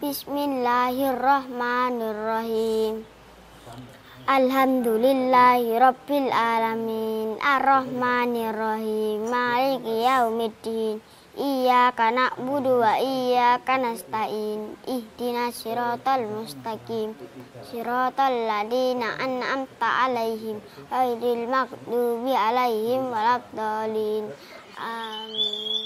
Bismillahirrahmanirrahim. Alhamdulillahi Rabbil Alamin Ar-Rahmanirrahim Maliki Yaumiddin Iyaka na'budu wa iyaka nasta'in Ihdina siratal mustaqim Siratal ladina an'amta alaihim Ghairil maqdubi alaihim walabdalin Amin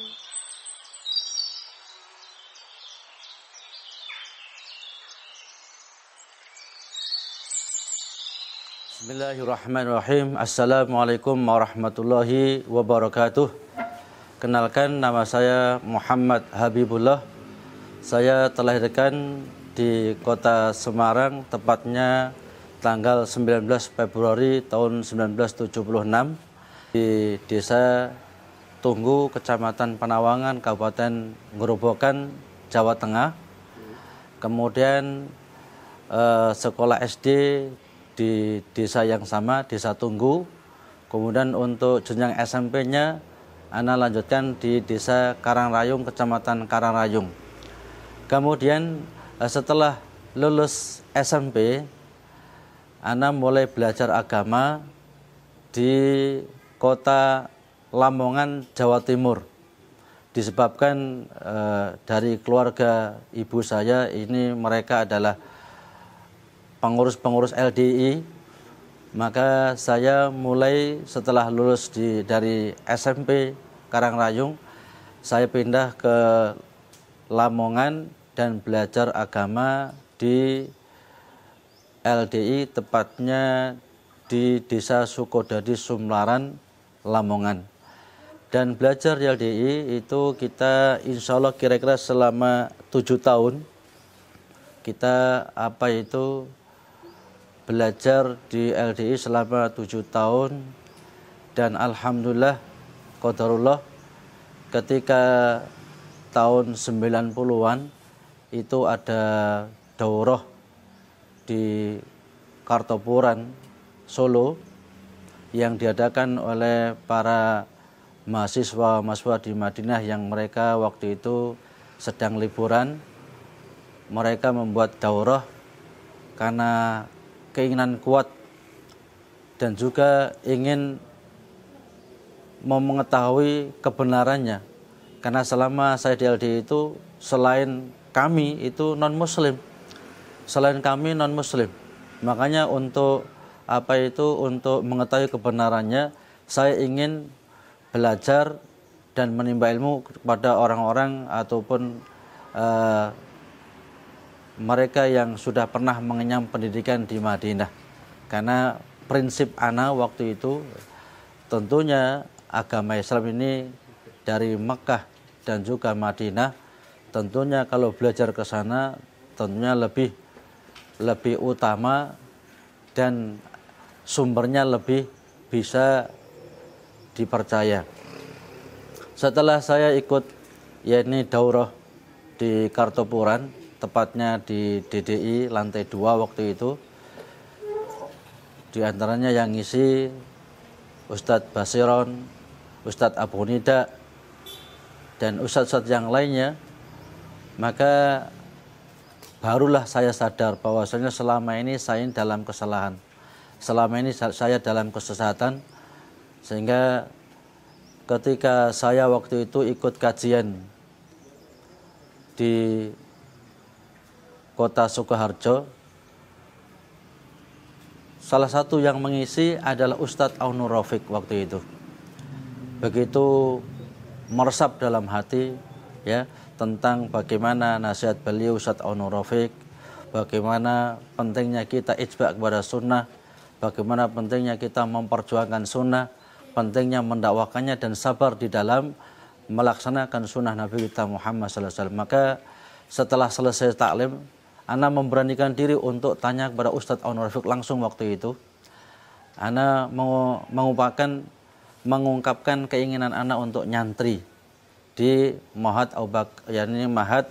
Bismillahirrahmanirrahim. Assalamualaikum warahmatullahi wabarakatuh. Kenalkan nama saya Muhammad Habibullah. Saya terlahirkan di kota Semarang, tepatnya tanggal 19 Februari tahun 1976 di desa Tunggu, Kecamatan Panawangan, Kabupaten Ngerobokan, Jawa Tengah. Kemudian eh, sekolah SD di desa yang sama, desa Tunggu. Kemudian untuk jenjang SMP-nya, Ana lanjutkan di desa Karangrayung, kecamatan Karangrayung. Kemudian eh, setelah lulus SMP, Ana mulai belajar agama di kota Lamongan, Jawa Timur. Disebabkan eh, dari keluarga ibu saya ini mereka adalah pengurus-pengurus LDI maka saya mulai setelah lulus di dari SMP Karangrayung saya pindah ke Lamongan dan belajar agama di LDI tepatnya di Desa Sukodadi Sumlaran Lamongan dan belajar di LDI itu kita insya Allah kira-kira selama tujuh tahun kita apa itu belajar di LDI selama tujuh tahun dan alhamdulillah qadarullah ketika tahun 90-an itu ada daurah di Kartopuran Solo yang diadakan oleh para mahasiswa-mahasiswa di Madinah yang mereka waktu itu sedang liburan mereka membuat daurah karena keinginan kuat dan juga ingin mengetahui kebenarannya. Karena selama saya di LDI itu selain kami itu non muslim. Selain kami non muslim. Makanya untuk apa itu untuk mengetahui kebenarannya saya ingin belajar dan menimba ilmu kepada orang-orang ataupun eh, mereka yang sudah pernah mengenyam pendidikan di Madinah. Karena prinsip ana waktu itu tentunya agama Islam ini dari Mekah dan juga Madinah tentunya kalau belajar ke sana tentunya lebih lebih utama dan sumbernya lebih bisa dipercaya. Setelah saya ikut yakni daurah di Kartopuran tepatnya di DDI lantai 2 waktu itu. Di antaranya yang ngisi Ustadz Basiron, Ustadz Abu Nida, dan Ustadz-Ustadz yang lainnya, maka barulah saya sadar bahwasanya selama ini saya dalam kesalahan. Selama ini saya dalam kesesatan, sehingga ketika saya waktu itu ikut kajian di kota Sukoharjo. Salah satu yang mengisi adalah Ustadz Aunur Rafiq waktu itu. Begitu meresap dalam hati ya tentang bagaimana nasihat beliau Ustadz Aunur Rafiq, bagaimana pentingnya kita ijba kepada sunnah, bagaimana pentingnya kita memperjuangkan sunnah, pentingnya mendakwakannya dan sabar di dalam melaksanakan sunnah Nabi kita Muhammad SAW. Maka setelah selesai taklim, Ana memberanikan diri untuk tanya kepada Ustadz Aun Rafiq langsung waktu itu. Ana mengungkapkan mengungkapkan keinginan ana untuk nyantri di Mahat Aubak, yakni Mahat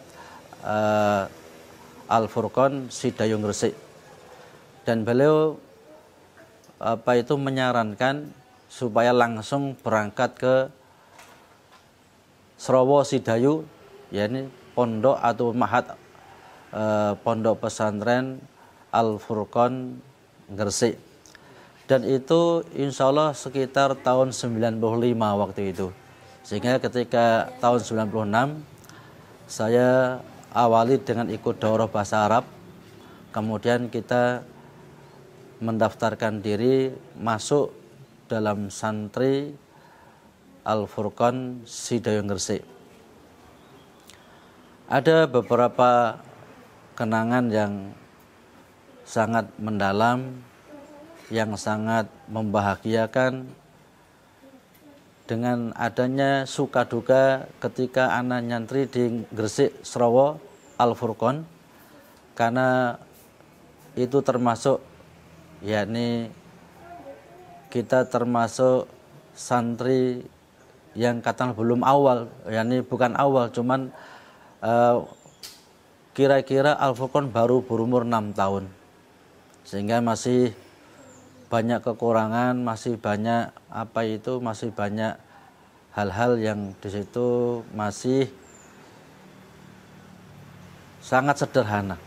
uh, eh, Al Furqon Sidayung Resik. Dan beliau apa itu menyarankan supaya langsung berangkat ke Srowo Sidayu yakni pondok atau Mahat Eh, Pondok Pesantren Al Furqon Gresik. Dan itu insya Allah sekitar tahun 95 waktu itu. Sehingga ketika tahun 96 saya awali dengan ikut daurah bahasa Arab. Kemudian kita mendaftarkan diri masuk dalam santri Al Furqon Sidoyong Gresik. Ada beberapa kenangan yang sangat mendalam, yang sangat membahagiakan dengan adanya suka duka ketika anak nyantri di Gresik Serowo Al Furqon karena itu termasuk yakni kita termasuk santri yang katakan belum awal yakni bukan awal cuman uh, kira-kira Alfokon baru berumur 6 tahun. Sehingga masih banyak kekurangan, masih banyak apa itu, masih banyak hal-hal yang di situ masih sangat sederhana.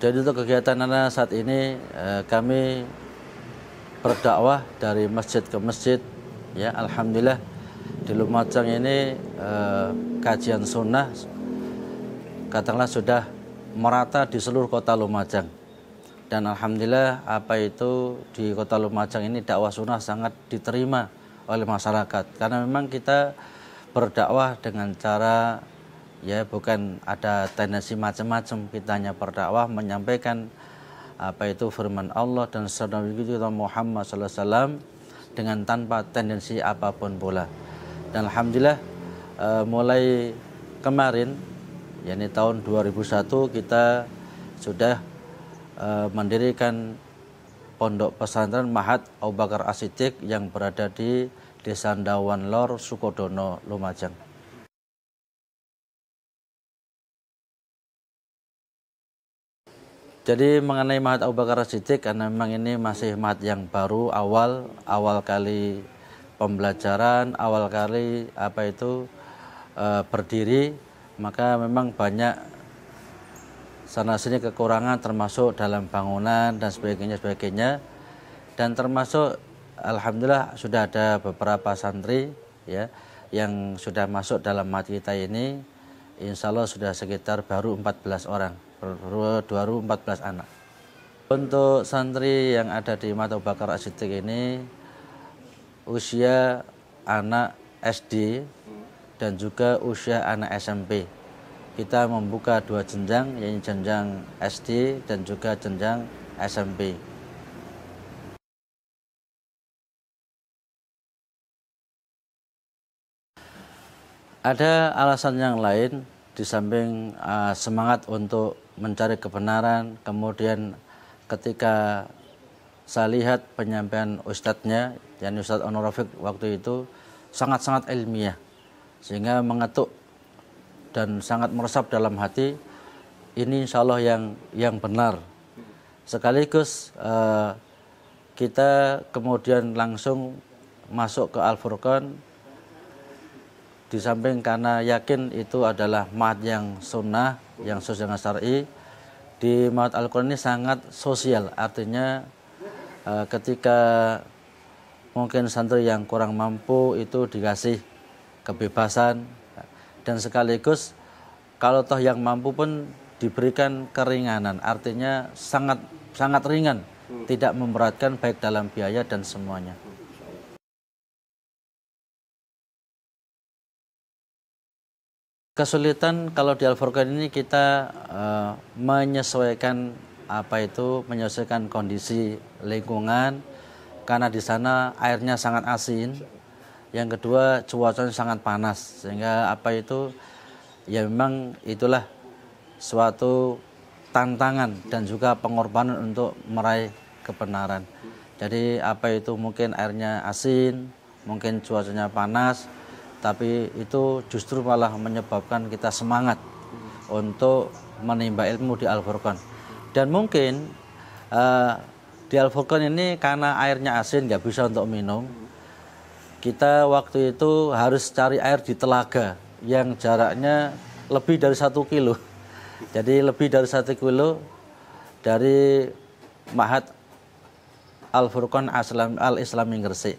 Jadi untuk kegiatan anak saat ini eh, kami berdakwah dari masjid ke masjid. Ya, alhamdulillah di Lumajang ini eh, kajian sunnah katakanlah sudah merata di seluruh kota Lumajang dan alhamdulillah apa itu di kota Lumajang ini dakwah sunnah sangat diterima oleh masyarakat karena memang kita berdakwah dengan cara ya bukan ada tendensi macam-macam kita hanya berdakwah menyampaikan apa itu firman Allah dan Nabi Muhammad SAW dengan tanpa tendensi apapun pula dan alhamdulillah uh, mulai kemarin yakni tahun 2001 kita sudah uh, mendirikan pondok pesantren Mahat Abu Bakar Asidik yang berada di Desa Dawan Lor, Sukodono, Lumajang. Jadi mengenai Mahat Abu Bakar Asidik karena memang ini masih mahat yang baru awal awal kali pembelajaran awal kali apa itu e, berdiri maka memang banyak sana sini kekurangan termasuk dalam bangunan dan sebagainya sebagainya dan termasuk alhamdulillah sudah ada beberapa santri ya yang sudah masuk dalam mati kita ini insya Allah sudah sekitar baru 14 orang baru 14 anak untuk santri yang ada di Mata Bakar Asidik ini usia anak SD dan juga usia anak SMP. Kita membuka dua jenjang, yaitu jenjang SD dan juga jenjang SMP. Ada alasan yang lain di samping uh, semangat untuk mencari kebenaran, kemudian ketika saya lihat penyampaian ustadznya dan Ustadz Onurafik waktu itu sangat-sangat ilmiah sehingga mengetuk dan sangat meresap dalam hati ini insya Allah yang yang benar sekaligus eh, kita kemudian langsung masuk ke Al-Furqan di samping karena yakin itu adalah mat yang sunnah yang sesuai dengan syar'i di mat Al-Qur'an ini sangat sosial artinya eh, ketika mungkin santri yang kurang mampu itu dikasih kebebasan dan sekaligus kalau toh yang mampu pun diberikan keringanan artinya sangat sangat ringan hmm. tidak memberatkan baik dalam biaya dan semuanya kesulitan kalau di Alforkan ini kita uh, menyesuaikan apa itu menyesuaikan kondisi lingkungan karena di sana airnya sangat asin. Yang kedua cuacanya sangat panas sehingga apa itu ya memang itulah suatu tantangan dan juga pengorbanan untuk meraih kebenaran. Jadi apa itu mungkin airnya asin, mungkin cuacanya panas, tapi itu justru malah menyebabkan kita semangat untuk menimba ilmu di Al-Furqan. Dan mungkin eh, di Al ini karena airnya asin nggak bisa untuk minum kita waktu itu harus cari air di telaga yang jaraknya lebih dari satu kilo jadi lebih dari satu kilo dari Mahat Al Furqan Aslam Al Islam Gresik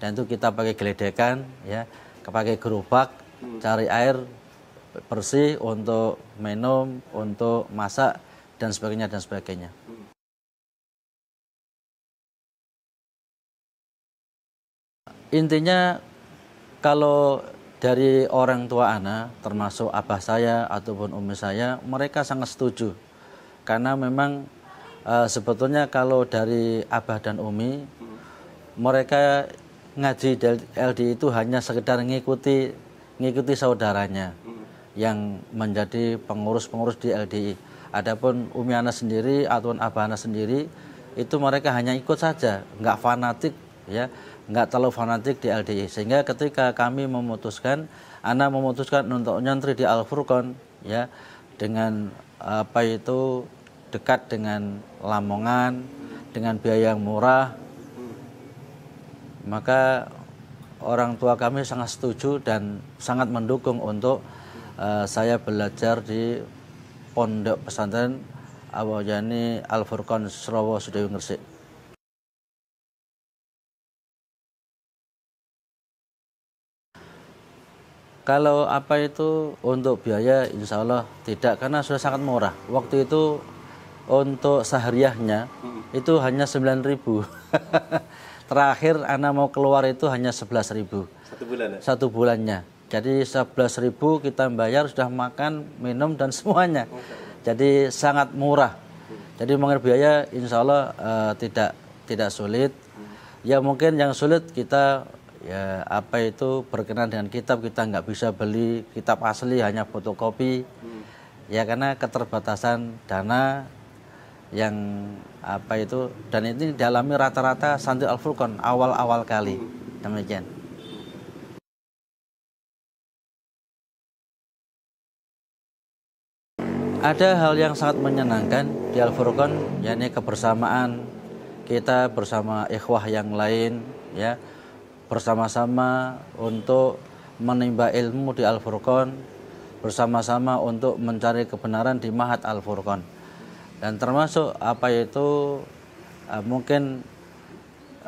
dan itu kita pakai geledekan ya pakai gerobak cari air bersih untuk minum untuk masak dan sebagainya dan sebagainya intinya kalau dari orang tua anak termasuk abah saya ataupun umi saya mereka sangat setuju karena memang e, sebetulnya kalau dari abah dan umi mereka ngaji LD itu hanya sekedar mengikuti ngikuti saudaranya yang menjadi pengurus-pengurus di LDI. Adapun Umi Ana sendiri ataupun Abah Ana sendiri itu mereka hanya ikut saja, nggak fanatik ya nggak terlalu fanatik di LDI sehingga ketika kami memutuskan Ana memutuskan untuk nyantri di Al Furqon ya dengan apa itu dekat dengan Lamongan dengan biaya yang murah maka orang tua kami sangat setuju dan sangat mendukung untuk uh, saya belajar di pondok pesantren Awajani Al Furqon Surawo Sudewi Gresik. Kalau apa itu untuk biaya insya Allah tidak karena sudah sangat murah. Waktu itu untuk sehariahnya hmm. itu hanya 9000 Terakhir anak mau keluar itu hanya 11000 Satu bulan ya? Satu bulannya. Jadi 11.000 kita bayar sudah makan, minum dan semuanya. Oh, iya. Jadi sangat murah. Hmm. Jadi mengenai biaya insya Allah uh, tidak tidak sulit. Hmm. Ya mungkin yang sulit kita ya apa itu berkenan dengan kitab kita nggak bisa beli kitab asli hanya fotokopi hmm. ya karena keterbatasan dana yang apa itu dan ini dialami rata-rata santri al furqan awal-awal kali hmm. demikian ada hal yang sangat menyenangkan di al furqan yakni kebersamaan kita bersama ikhwah yang lain ya bersama-sama untuk menimba ilmu di al furqon bersama-sama untuk mencari kebenaran di Mahat al furqon Dan termasuk apa itu eh, mungkin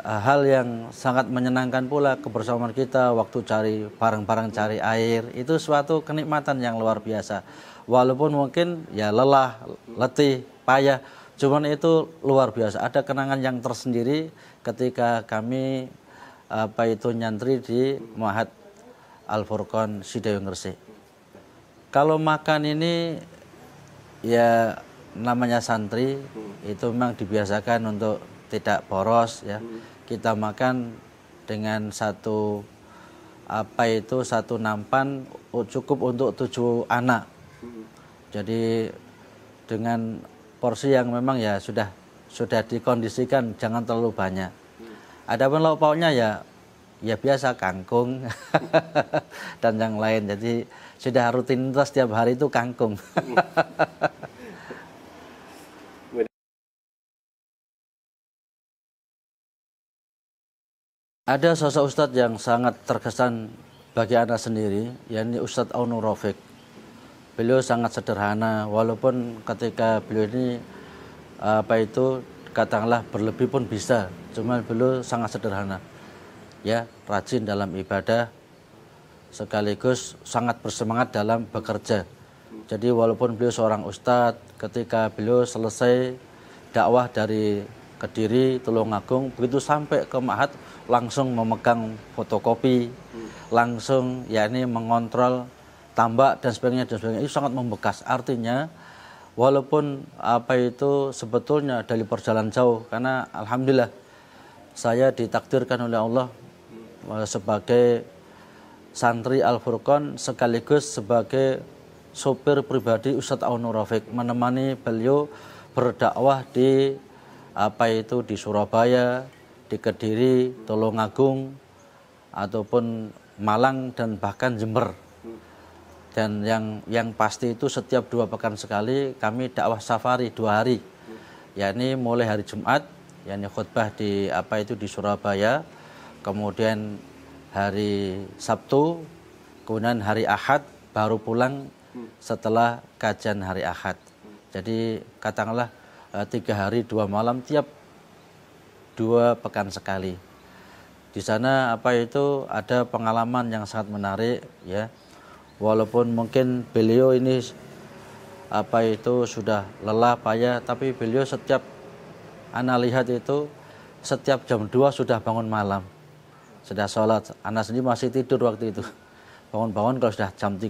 eh, hal yang sangat menyenangkan pula kebersamaan kita waktu cari barang-barang cari air itu suatu kenikmatan yang luar biasa walaupun mungkin ya lelah letih payah cuman itu luar biasa ada kenangan yang tersendiri ketika kami apa itu nyantri di mahat Al Furqon Sidayung Gresik. Kalau makan ini ya namanya santri itu memang dibiasakan untuk tidak boros ya. Kita makan dengan satu apa itu satu nampan cukup untuk tujuh anak. Jadi dengan porsi yang memang ya sudah sudah dikondisikan jangan terlalu banyak ada pun lauk pauknya ya ya biasa kangkung dan yang lain jadi sudah rutinitas setiap hari itu kangkung Ada sosok ustadz yang sangat terkesan bagi anak sendiri, yakni Ustadz Aunur Rafiq. Beliau sangat sederhana, walaupun ketika beliau ini apa itu katakanlah berlebih pun bisa cuma beliau sangat sederhana ya rajin dalam ibadah sekaligus sangat bersemangat dalam bekerja jadi walaupun beliau seorang ustadz ketika beliau selesai dakwah dari Kediri, Tulungagung, begitu sampai ke Mahat langsung memegang fotokopi, langsung yakni mengontrol tambak dan sebagainya dan sebagainya itu sangat membekas. Artinya walaupun apa itu sebetulnya dari perjalanan jauh karena alhamdulillah saya ditakdirkan oleh Allah eh, sebagai santri Al Furqan sekaligus sebagai sopir pribadi Ustadz Aunur Rafiq menemani beliau berdakwah di apa itu di Surabaya, di Kediri, Tolongagung ataupun Malang dan bahkan Jember dan yang yang pasti itu setiap dua pekan sekali kami dakwah safari dua hari yakni mulai hari Jumat yakni khutbah di apa itu di Surabaya kemudian hari Sabtu kemudian hari Ahad baru pulang setelah kajian hari Ahad jadi katakanlah eh, tiga hari dua malam tiap dua pekan sekali di sana apa itu ada pengalaman yang sangat menarik ya walaupun mungkin beliau ini apa itu sudah lelah payah tapi beliau setiap anak lihat itu setiap jam 2 sudah bangun malam sudah sholat Anak sendiri masih tidur waktu itu bangun-bangun kalau sudah jam 3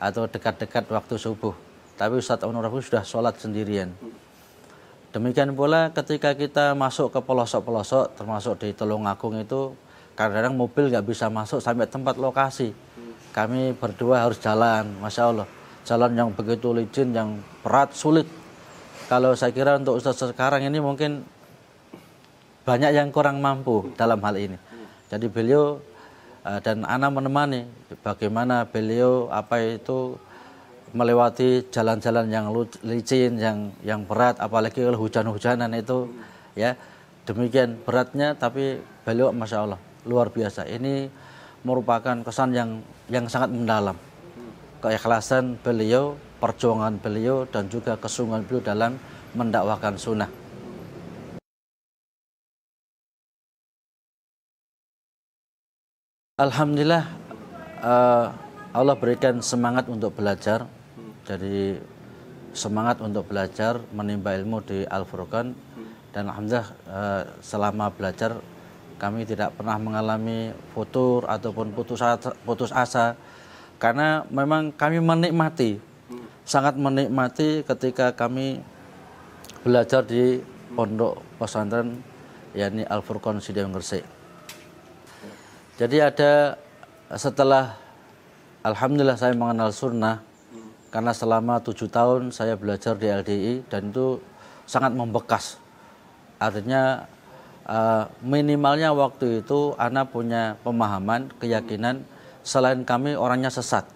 atau dekat-dekat waktu subuh tapi Ustadz Onur sudah sholat sendirian demikian pula ketika kita masuk ke pelosok-pelosok termasuk di Agung itu kadang-kadang mobil nggak bisa masuk sampai tempat lokasi kami berdua harus jalan, masya Allah. Jalan yang begitu licin, yang berat, sulit. Kalau saya kira untuk Ustaz sekarang ini mungkin banyak yang kurang mampu dalam hal ini. Jadi beliau eh, dan Ana menemani bagaimana beliau apa itu melewati jalan-jalan yang licin, yang yang berat, apalagi kalau hujan-hujanan itu ya demikian beratnya tapi beliau masya Allah luar biasa. Ini merupakan kesan yang yang sangat mendalam. Keikhlasan beliau, perjuangan beliau dan juga kesungguhan beliau dalam mendakwakan sunnah. Alhamdulillah eh, Allah berikan semangat untuk belajar. Jadi semangat untuk belajar, menimba ilmu di Al Furqan dan alhamdulillah eh, selama belajar kami tidak pernah mengalami futur ataupun putus asa, putus asa karena memang kami menikmati sangat menikmati ketika kami belajar di pondok pesantren yakni Al Furqon Sidang Gresik. Jadi ada setelah Alhamdulillah saya mengenal sunnah karena selama tujuh tahun saya belajar di LDI dan itu sangat membekas. Artinya uh, minimalnya waktu itu Ana punya pemahaman, keyakinan selain kami orangnya sesat.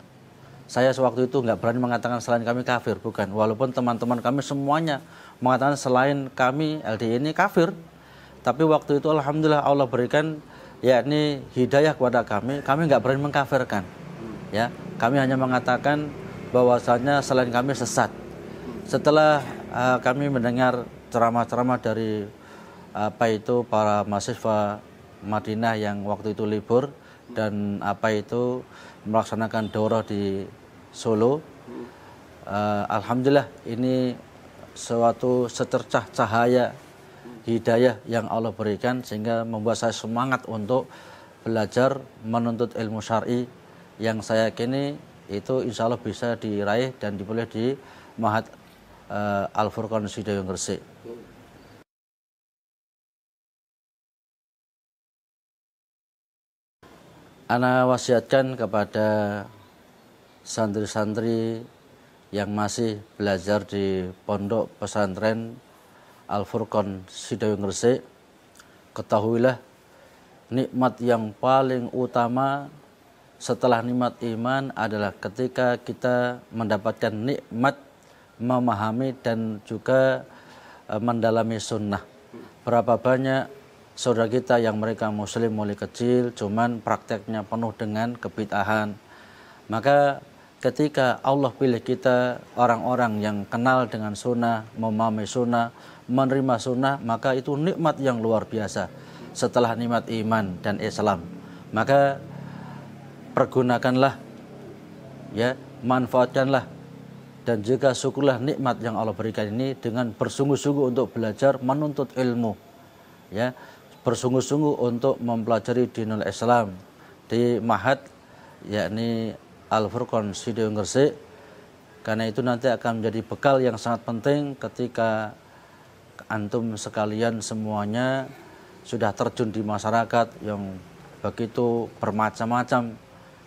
Saya sewaktu itu nggak berani mengatakan selain kami kafir, bukan. Walaupun teman-teman kami semuanya mengatakan selain kami LDI ini kafir. Tapi waktu itu Alhamdulillah Allah berikan yakni hidayah kepada kami, kami nggak berani mengkafirkan. Ya, kami hanya mengatakan bahwasanya selain kami sesat. Setelah uh, kami mendengar ceramah-ceramah dari apa itu para mahasiswa Madinah yang waktu itu libur dan apa itu melaksanakan daurah di Solo. Uh, Alhamdulillah ini suatu secercah cahaya hidayah yang Allah berikan sehingga membuat saya semangat untuk belajar menuntut ilmu syari yang saya yakini itu insya Allah bisa diraih dan diperoleh di Mahat uh, eh, Al Furqan Sidayung Gresik. Ana wasiatkan kepada santri-santri yang masih belajar di pondok pesantren Al Furqon Sidayung Resik, ketahuilah nikmat yang paling utama setelah nikmat iman adalah ketika kita mendapatkan nikmat memahami dan juga eh, mendalami sunnah. Berapa banyak saudara kita yang mereka muslim mulai kecil cuman prakteknya penuh dengan kebitahan maka ketika Allah pilih kita orang-orang yang kenal dengan sunnah memahami sunnah menerima sunnah maka itu nikmat yang luar biasa setelah nikmat iman dan Islam maka pergunakanlah ya manfaatkanlah dan juga syukurlah nikmat yang Allah berikan ini dengan bersungguh-sungguh untuk belajar menuntut ilmu ya bersungguh-sungguh untuk mempelajari dinul Islam di Mahat yakni Al Furqan Sido Gresik karena itu nanti akan menjadi bekal yang sangat penting ketika antum sekalian semuanya sudah terjun di masyarakat yang begitu bermacam-macam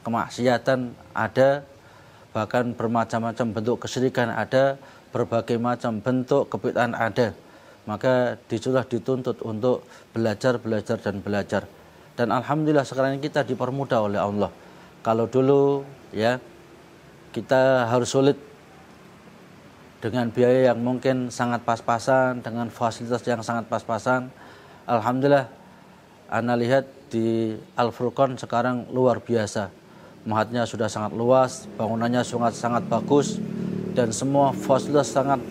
kemaksiatan ada bahkan bermacam-macam bentuk kesyirikan ada berbagai macam bentuk kebitan ada maka disitulah dituntut untuk belajar, belajar, dan belajar. Dan alhamdulillah sekarang kita dipermudah oleh Allah. Kalau dulu ya kita harus sulit dengan biaya yang mungkin sangat pas-pasan, dengan fasilitas yang sangat pas-pasan. Alhamdulillah, Anda lihat di Al-Furqan sekarang luar biasa. Mahatnya sudah sangat luas, bangunannya sangat-sangat bagus, dan semua fasilitas sangat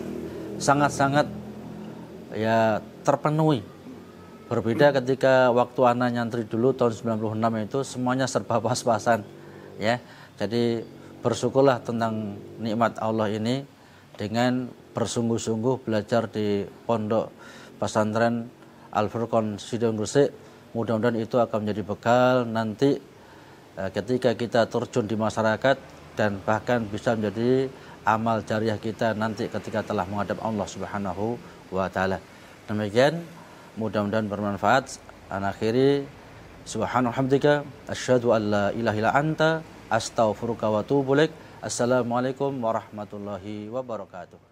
sangat-sangat ya terpenuhi. Berbeda ketika waktu anak nyantri dulu tahun 96 itu semuanya serba pas-pasan ya. Jadi bersyukurlah tentang nikmat Allah ini dengan bersungguh-sungguh belajar di pondok pesantren Al Furqon Sidon Gresik. Mudah-mudahan itu akan menjadi bekal nanti eh, ketika kita terjun di masyarakat dan bahkan bisa menjadi amal jariah kita nanti ketika telah menghadap Allah Subhanahu wa taala. Demikian mudah-mudahan bermanfaat. Ana akhiri subhanahu asyhadu an la ilaha illa anta astaghfiruka wa atubu Assalamualaikum warahmatullahi wabarakatuh.